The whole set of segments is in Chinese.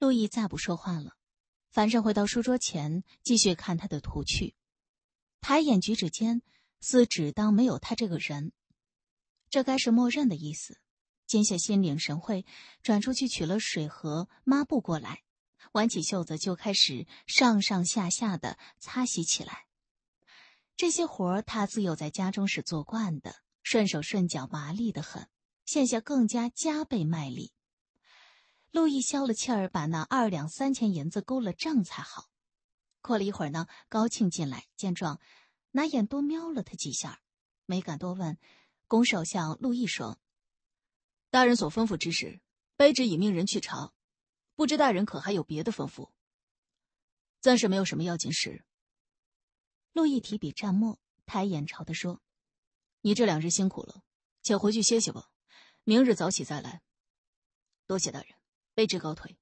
陆毅再不说话了，反身回到书桌前，继续看他的图去。抬眼，举止间似只当没有他这个人，这该是默认的意思。金雪心领神会，转出去取了水和抹布过来，挽起袖子就开始上上下下的擦洗起来。这些活儿他自幼在家中是做惯的，顺手顺脚，麻利的很，现下更加加倍卖力。陆毅消了气儿，把那二两三钱银子勾了账才好。过了一会儿呢，高庆进来，见状，拿眼多瞄了他几下，没敢多问，拱手向陆毅说：“大人所吩咐之事，卑职已命人去查，不知大人可还有别的吩咐？暂时没有什么要紧事。”陆毅提笔蘸墨，抬眼朝他说：“你这两日辛苦了，请回去歇息吧，明日早起再来。多谢大人。”卑职高腿，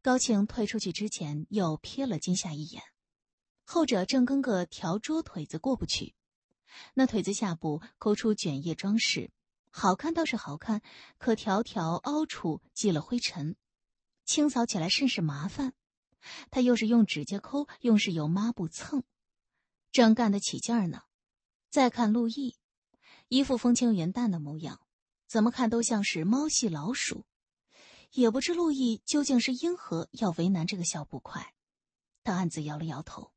高庆退出去之前又瞥了金夏一眼，后者正跟个条桌腿子过不去。那腿子下部抠出卷叶装饰，好看倒是好看，可条条凹处积了灰尘，清扫起来甚是麻烦。他又是用指甲抠，又是用抹布蹭，正干得起劲呢。再看陆毅，一副风轻云淡的模样，怎么看都像是猫系老鼠。也不知陆毅究竟是因何要为难这个小捕快，他暗自摇了摇头。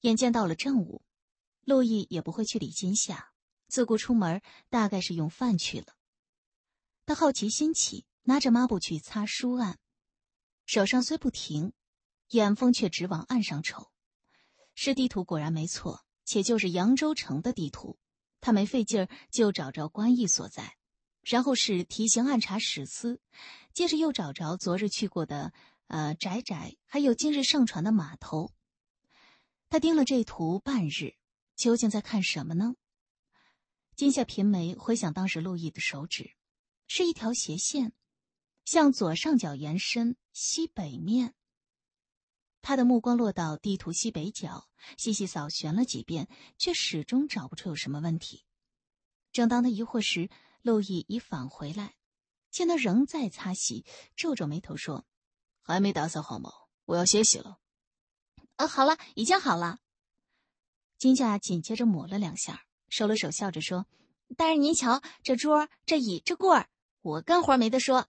眼见到了正午，陆毅也不会去理金夏，自顾出门，大概是用饭去了。他好奇心起，拿着抹布去擦书案，手上虽不停，眼风却直往岸上瞅。是地图果然没错，且就是扬州城的地图，他没费劲儿就找着官驿所在。然后是提刑按察使司，接着又找着昨日去过的呃宅宅，还有今日上船的码头。他盯了这图半日，究竟在看什么呢？金夏平眉回想当时陆毅的手指，是一条斜线，向左上角延伸，西北面。他的目光落到地图西北角，细细扫旋了几遍，却始终找不出有什么问题。正当他疑惑时，陆毅已返回来，见他仍在擦洗，皱皱眉头说：“还没打扫好吗？我要歇息了。”“啊，好了，已经好了。”金夏紧接着抹了两下，收了手，笑着说：“大人，您瞧这桌、这椅、这柜儿，我干活没得说，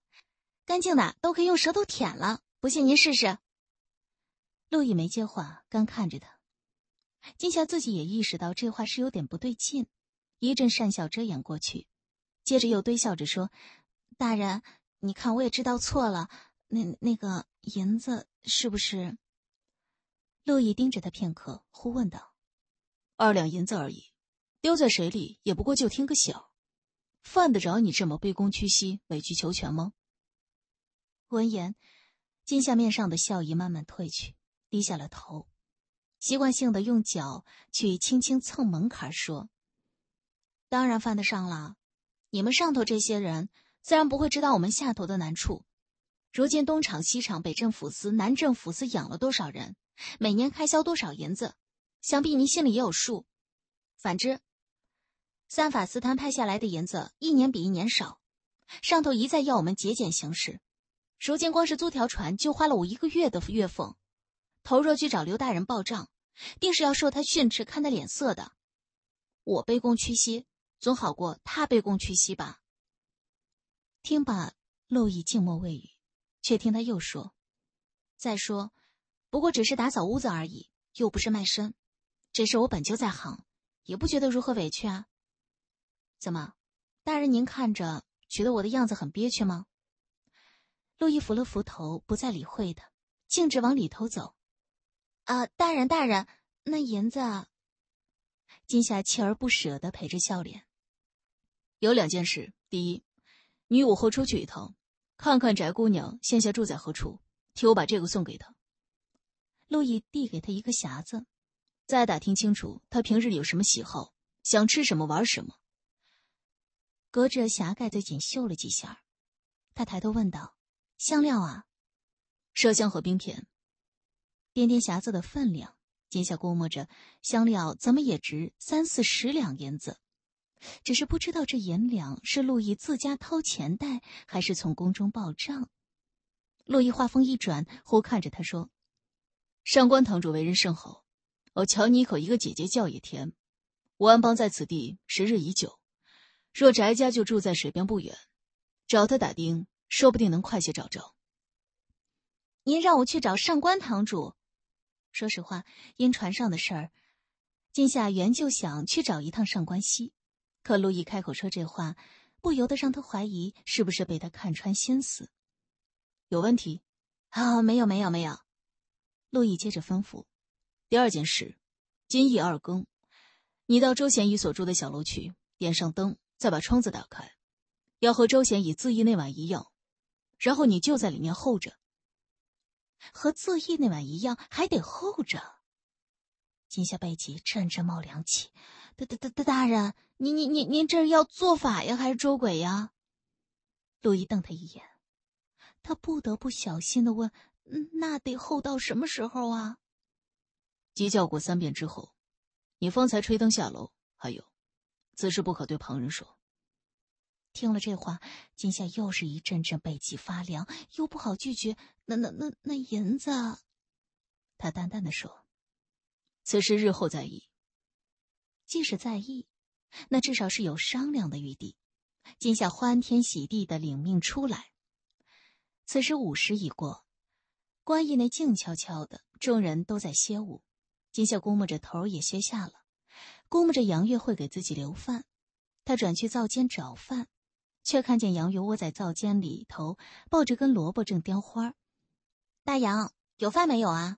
干净的都可以用舌头舔了。不信您试试。”陆毅没接话，干看着他。金夏自己也意识到这话是有点不对劲，一阵讪笑遮掩过去。接着又堆笑着说：“大人，你看我也知道错了。那那个银子是不是？”陆毅盯着他片刻，忽问道：“二两银子而已，丢在水里也不过就听个响，犯得着你这么卑躬屈膝、委曲求全吗？”闻言，金夏面上的笑意慢慢褪去，低下了头，习惯性的用脚去轻轻蹭门槛，说：“当然犯得上了。”你们上头这些人自然不会知道我们下头的难处。如今东厂、西厂、北镇抚司、南镇抚司养了多少人，每年开销多少银子，想必您心里也有数。反之，三法司摊派下来的银子一年比一年少，上头一再要我们节俭行事。如今光是租条船就花了我一个月的月俸，头若去找刘大人报账，定是要受他训斥、看他脸色的。我卑躬屈膝。总好过他卑躬屈膝吧。听罢，陆毅静默未语，却听他又说：“再说，不过只是打扫屋子而已，又不是卖身。这事我本就在行，也不觉得如何委屈啊。怎么，大人您看着觉得我的样子很憋屈吗？”陆毅扶了扶头，不再理会他，径直往里头走。“啊，大人，大人，那银子……”金夏锲而不舍地陪着笑脸。有两件事：第一，你午后出去一趟，看看翟姑娘现下住在何处，替我把这个送给她。陆毅递给她一个匣子，再打听清楚她平日里有什么喜好，想吃什么玩什么。隔着匣盖子，锦绣了几下，他抬头问道：“香料啊？麝香和冰片。掂掂匣子的分量，今夏估摸着香料怎么也值三四十两银子。”只是不知道这银两是陆毅自家掏钱带，还是从宫中报账。陆毅话锋一转，忽看着他说：“上官堂主为人甚好，我瞧你一口一个姐姐叫也甜。吴安邦在此地时日已久，若翟家就住在水边不远，找他打听，说不定能快些找着。”您让我去找上官堂主。说实话，因船上的事儿，今夏原就想去找一趟上官熙。可陆毅开口说这话，不由得让他怀疑，是不是被他看穿心思？有问题？啊，没有，没有，没有。陆毅接着吩咐：“第二件事，今夜二更，你到周贤宇所住的小楼去，点上灯，再把窗子打开，要和周贤宇自缢那晚一样。然后你就在里面候着，和自缢那晚一样，还得候着。”金夏背脊阵阵冒凉气，大大大大大人，您您您您这是要做法呀，还是捉鬼呀？陆毅瞪他一眼，他不得不小心的问：“那得候到什么时候啊？”鸡叫过三遍之后，你方才吹灯下楼。还有，此事不可对旁人说。听了这话，金夏又是一阵阵背脊发凉，又不好拒绝。那那那那银子，他淡淡的说。此事日后再议。即使在意，那至少是有商量的余地。金夏欢天喜地的领命出来。此时午时已过，官驿内静悄悄的，众人都在歇午。金夏估摸着头也歇下了，估摸着杨月会给自己留饭，他转去灶间找饭，却看见杨月窝在灶间里头，抱着根萝卜正雕花。大杨，有饭没有啊？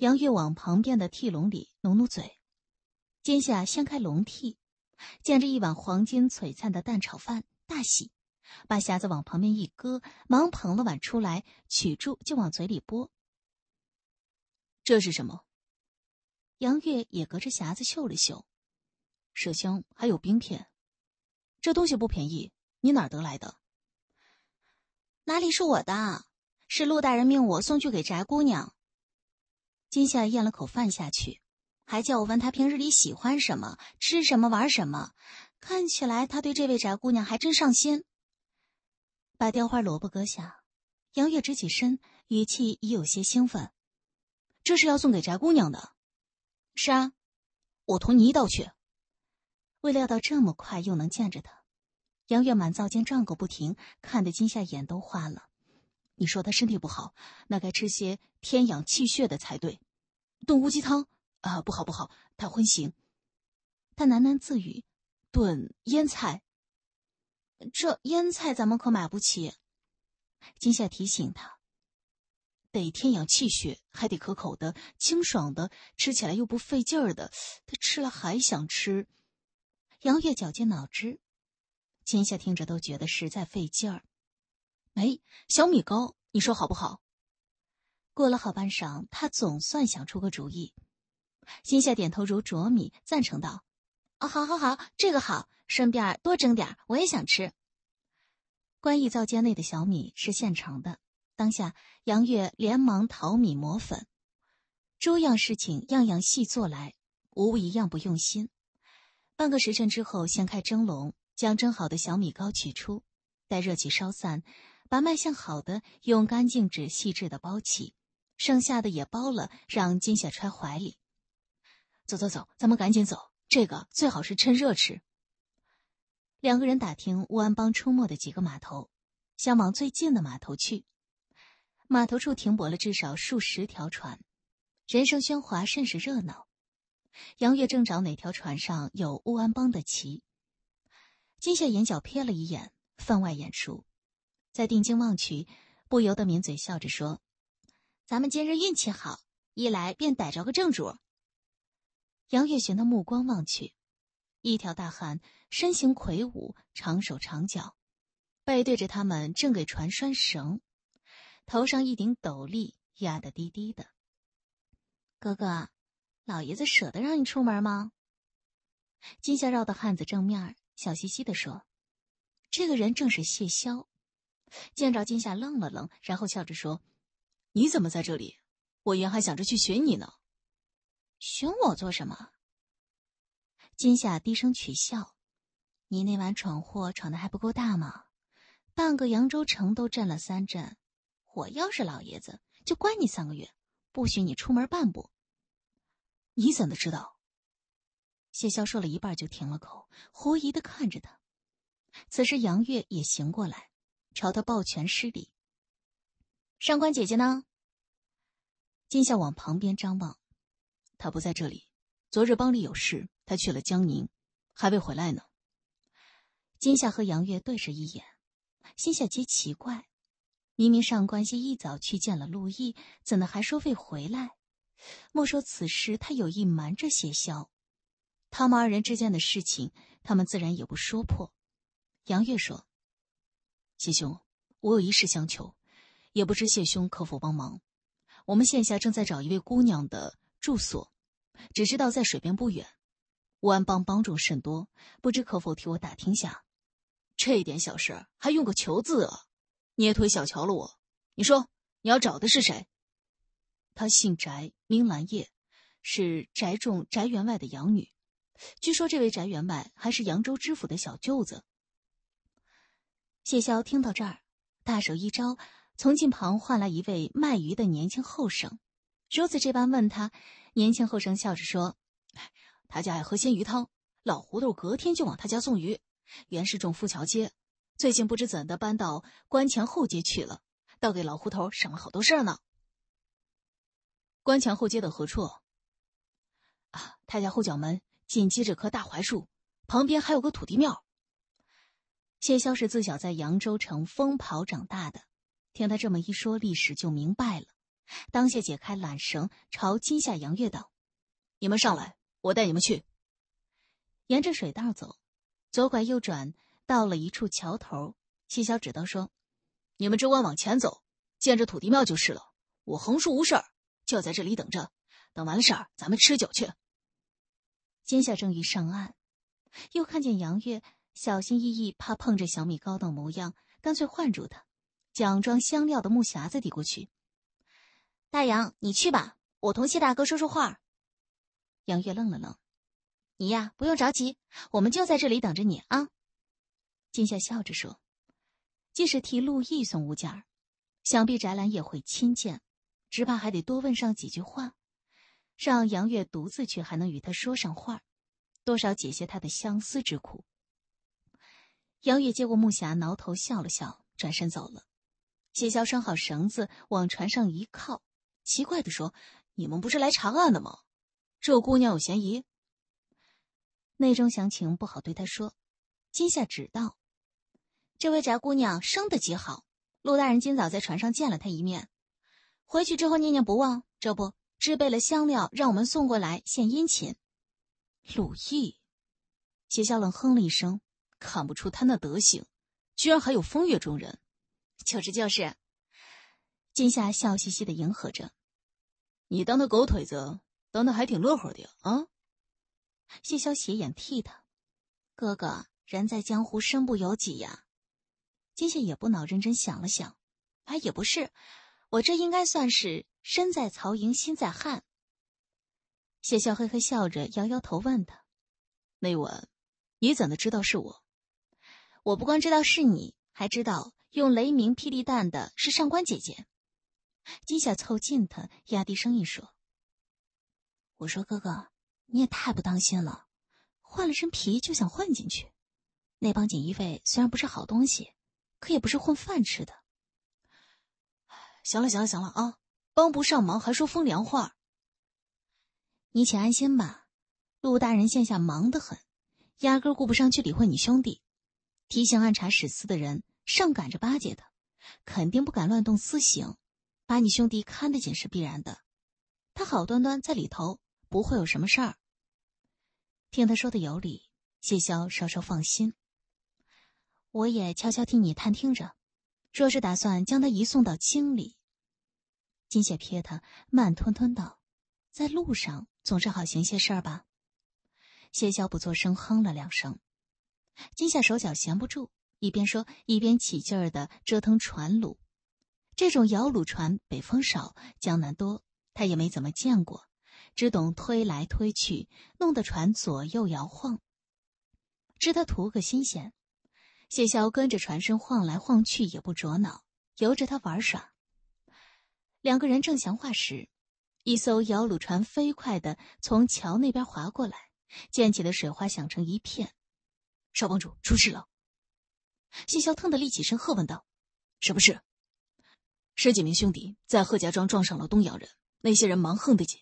杨月往旁边的屉笼里努努嘴，今夏掀开笼屉，见着一碗黄金璀璨的蛋炒饭，大喜，把匣子往旁边一搁，忙捧了碗出来，取住就往嘴里拨。这是什么？杨月也隔着匣子嗅了嗅，麝香还有冰片，这东西不便宜，你哪得来的？哪里是我的？是陆大人命我送去给翟姑娘。金夏咽了口饭下去，还叫我问他平日里喜欢什么、吃什么、玩什么。看起来他对这位翟姑娘还真上心。把雕花萝卜搁下，杨月直起身，语气已有些兴奋：“这是要送给翟姑娘的。”“是啊，我同你一道去。”未料到这么快又能见着他，杨月满灶间转个不停，看得金夏眼都花了。你说他身体不好，那该吃些天养气血的才对。炖乌鸡汤啊，不好不好，他昏醒。他喃喃自语：“炖腌菜。”这腌菜咱们可买不起。金夏提醒他：“得天养气血，还得可口的、清爽的，吃起来又不费劲儿的。他吃了还想吃。”杨月绞尽脑汁，金夏听着都觉得实在费劲儿。哎，小米糕，你说好不好？过了好半晌，他总算想出个主意，心下点头如啄米，赞成道：“哦，好好好，这个好，顺便多蒸点，我也想吃。”官驿灶间内的小米是现成的，当下杨月连忙淘米磨粉，诸样事情样样细做来，无一样不用心。半个时辰之后，掀开蒸笼，将蒸好的小米糕取出，待热气烧散。把脉象好的用干净纸细致的包起，剩下的也包了，让金夏揣怀里。走走走，咱们赶紧走。这个最好是趁热吃。两个人打听乌安帮出没的几个码头，想往最近的码头去。码头处停泊了至少数十条船，人声喧哗，甚是热闹。杨月正找哪条船上有乌安帮的旗，金夏眼角瞥了一眼，分外眼熟。再定睛望去，不由得抿嘴笑着说：“咱们今日运气好，一来便逮着个正主。”杨月璇的目光望去，一条大汉身形魁梧，长手长脚，背对着他们正给船拴绳，头上一顶斗笠压得低低的。哥哥，老爷子舍得让你出门吗？金笑绕到汉子正面，笑嘻嘻的说：“这个人正是谢霄。”见着金夏，愣了愣，然后笑着说：“你怎么在这里？我原还想着去寻你呢。寻我做什么？”金夏低声取笑：“你那晚闯祸闯的还不够大吗？半个扬州城都震了三震。我要是老爷子，就关你三个月，不许你出门半步。”你怎的知道？谢霄说了一半就停了口，狐疑的看着他。此时杨月也醒过来。朝他抱拳施礼，上官姐姐呢？金夏往旁边张望，她不在这里。昨日帮里有事，她去了江宁，还未回来呢。金夏和杨月对视一眼，心下皆奇怪：明明上官熙一早去见了陆毅，怎的还说未回来？莫说此事，他有意瞒着谢霄，他们二人之间的事情，他们自然也不说破。杨月说。谢兄，我有一事相求，也不知谢兄可否帮忙。我们现下正在找一位姑娘的住所，只知道在水边不远。乌安帮帮众甚多，不知可否替我打听下？这一点小事还用个求字啊？你也忒小瞧了我。你说你要找的是谁？他姓翟，名兰叶，是翟仲翟员外的养女。据说这位翟员外还是扬州知府的小舅子。谢霄听到这儿，大手一招，从近旁唤来一位卖鱼的年轻后生，如此这般问他。年轻后生笑着说：“他家爱喝鲜鱼汤，老胡头隔天就往他家送鱼。原是种富桥街，最近不知怎的搬到关墙后街去了，倒给老胡头省了好多事儿呢。”关墙后街的何处？啊，他家后脚门，紧接着棵大槐树，旁边还有个土地庙。谢霄是自小在扬州城疯跑长大的，听他这么一说，历史就明白了。当下解开缆绳，朝金夏、杨月道：“你们上来，我带你们去。”沿着水道走，左拐右转，到了一处桥头，谢霄只道说：“你们只管往前走，见着土地庙就是了。我横竖无事儿，就在这里等着。等完了事儿，咱们吃酒去。”金夏正欲上岸，又看见杨月。小心翼翼，怕碰着小米高的模样，干脆唤住他，将装香料的木匣子递过去。大杨，你去吧，我同谢大哥说说话。杨月愣了愣：“你呀，不用着急，我们就在这里等着你啊。”金夏笑着说：“既是替陆毅送物件儿，想必翟兰也会亲见，只怕还得多问上几句话。让杨月独自去，还能与他说上话多少解些他的相思之苦。”杨月接过木匣，挠头笑了笑，转身走了。谢霄拴好绳子，往船上一靠，奇怪地说：“你们不是来查案的吗？这姑娘有嫌疑。”内中详情不好对他说，今夏只道：“这位翟姑娘生得极好，陆大人今早在船上见了她一面，回去之后念念不忘，这不置备了香料让我们送过来献殷勤。”陆毅，谢霄冷哼了一声。看不出他那德行，居然还有风月中人，就是就是。金夏笑嘻嘻的迎合着，你当他狗腿子，当的还挺乐呵的呀！啊！谢霄斜眼替他，哥哥人在江湖，身不由己呀。金夏也不恼，认真想了想，哎，也不是，我这应该算是身在曹营心在汉。谢霄嘿嘿笑着摇摇头，问他：“那晚，你怎的知道是我？”我不光知道是你，还知道用雷鸣霹雳弹的是上官姐姐。金夏凑近他，压低声音说：“我说哥哥，你也太不当心了，换了身皮就想混进去。那帮锦衣卫虽然不是好东西，可也不是混饭吃的。行了，行了，行了啊，帮不上忙还说风凉话，你且安心吧。陆大人现下忙得很，压根顾不上去理会你兄弟。”提醒暗查史司的人上赶着巴结他，肯定不敢乱动私刑，把你兄弟看得紧是必然的。他好端端在里头，不会有什么事儿。听他说的有理，谢霄稍稍放心。我也悄悄替你探听着，若是打算将他移送到京里，金雪瞥他，慢吞吞道：“在路上总是好行些事儿吧？”谢霄不作声，哼了两声。金夏手脚闲不住，一边说一边起劲儿的折腾船橹。这种摇橹船，北风少，江南多，他也没怎么见过，只懂推来推去，弄得船左右摇晃。知他图个新鲜，谢霄跟着船身晃来晃去，也不着脑，由着他玩耍。两个人正闲话时，一艘摇橹船飞快的从桥那边划过来，溅起的水花响成一片。少帮主出事了！谢霄疼的立起身，喝问道：“什么事？”十几名兄弟在贺家庄撞上了东洋人，那些人蛮横的紧，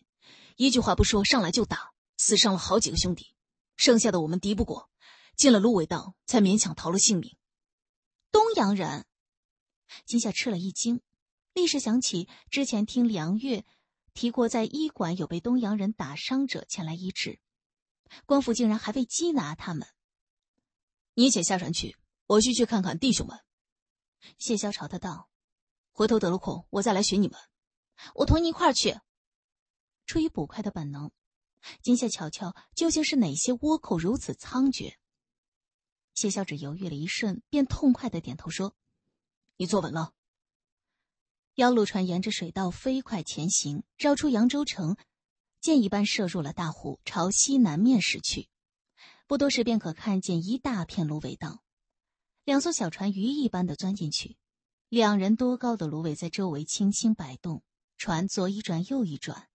一句话不说，上来就打，死伤了好几个兄弟。剩下的我们敌不过，进了芦苇荡，才勉强逃了性命。东洋人！金夏吃了一惊，立时想起之前听梁月提过，在医馆有被东洋人打伤者前来医治，官府竟然还未缉拿他们。你且下船去，我去去看看弟兄们。谢霄朝他道：“回头得了空，我再来寻你们。”我同你一块去。出于捕快的本能，今夏瞧瞧究竟是哪些倭寇如此猖獗。谢霄只犹豫了一瞬，便痛快的点头说：“你坐稳了。”腰鹿船沿着水道飞快前行，绕出扬州城，箭一般射入了大湖，朝西南面驶去。不多时，便可看见一大片芦苇荡，两艘小船鱼一般的钻进去。两人多高的芦苇在周围轻轻摆动，船左一转，右一转。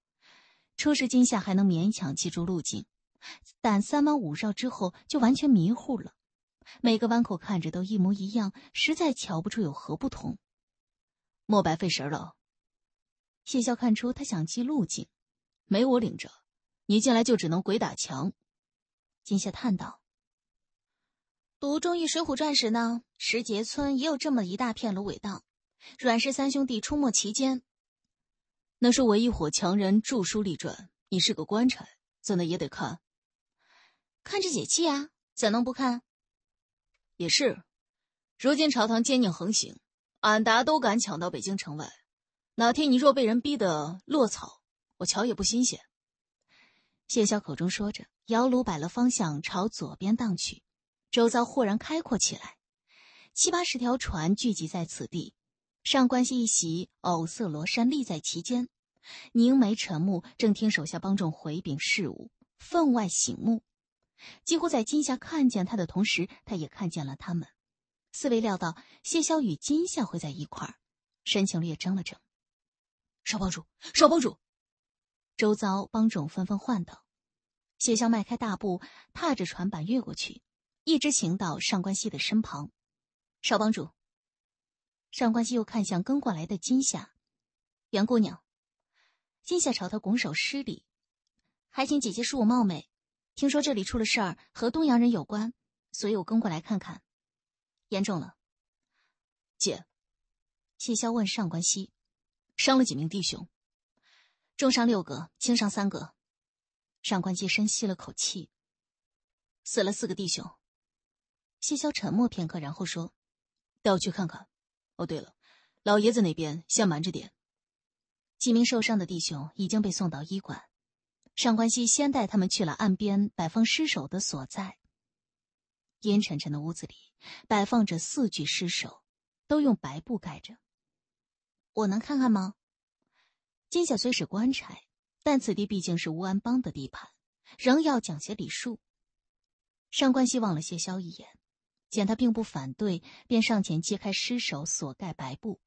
初时惊吓还能勉强记住路径，但三弯五绕之后就完全迷糊了。每个弯口看着都一模一样，实在瞧不出有何不同。莫白费神了。谢霄看出他想记路径，没我领着，你进来就只能鬼打墙。今夏叹道：“读忠义水浒传时呢，石碣村也有这么一大片芦苇荡，阮氏三兄弟出没其间。那是我一伙强人著书立传，你是个官差，怎的也得看。看着解气啊，怎能不看？也是，如今朝堂奸佞横行，俺达都敢抢到北京城外，哪天你若被人逼得落草，我瞧也不新鲜。”谢霄口中说着，摇橹摆了方向，朝左边荡去。周遭豁然开阔起来，七八十条船聚集在此地。上官曦一袭藕色罗衫立在其间，凝眉沉目，正听手下帮众回禀事务，分外醒目。几乎在金夏看见他的同时，他也看见了他们。四位料到谢霄与金夏会在一块儿，神情略怔了怔。少帮主，少帮主。周遭帮众纷纷唤道：“谢霄，迈开大步，踏着船板越过去，一直行到上官熙的身旁。少帮主，上官熙又看向跟过来的金夏，袁姑娘。金夏朝他拱手施礼，还请姐姐恕我冒昧。听说这里出了事儿，和东洋人有关，所以我跟过来看看。严重了，姐。”谢霄问上官熙：“伤了几名弟兄？”重伤六个，轻伤三个。上官熙深吸了口气，死了四个弟兄。谢霄沉默片刻，然后说：“带我去看看。”哦，对了，老爷子那边先瞒着点。几名受伤的弟兄已经被送到医馆。上官熙先带他们去了岸边摆放尸首的所在。阴沉沉的屋子里，摆放着四具尸首，都用白布盖着。我能看看吗？今夏虽是官差，但此地毕竟是乌安帮的地盘，仍要讲些礼数。上官熙望了谢霄一眼，见他并不反对，便上前揭开尸首所盖白布。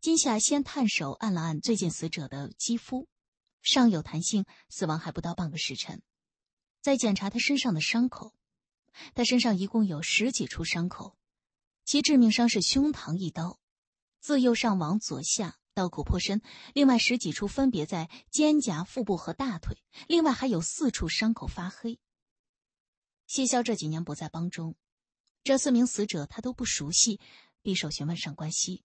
今夏先探手按了按最近死者的肌肤，尚有弹性，死亡还不到半个时辰。再检查他身上的伤口，他身上一共有十几处伤口，其致命伤是胸膛一刀，自右上往左下。刀口颇深，另外十几处分别在肩胛、腹部和大腿，另外还有四处伤口发黑。谢霄这几年不在帮中，这四名死者他都不熟悉，一手询问上官熙，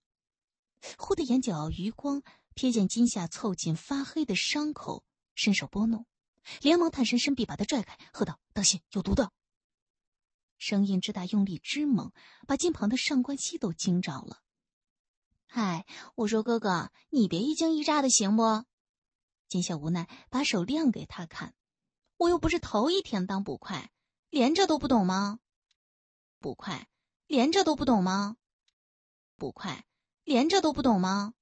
忽的眼角余光瞥见金夏凑近发黑的伤口，伸手拨弄，连忙探身伸臂把他拽开，喝道：“当心有毒的！”声音之大，用力之猛，把近旁的上官熙都惊着了。嗨，我说哥哥，你别一惊一乍的行不？金笑无奈，把手亮给他看，我又不是头一天当捕快，连这都不懂吗？捕快连这都不懂吗？捕快连这都不懂吗？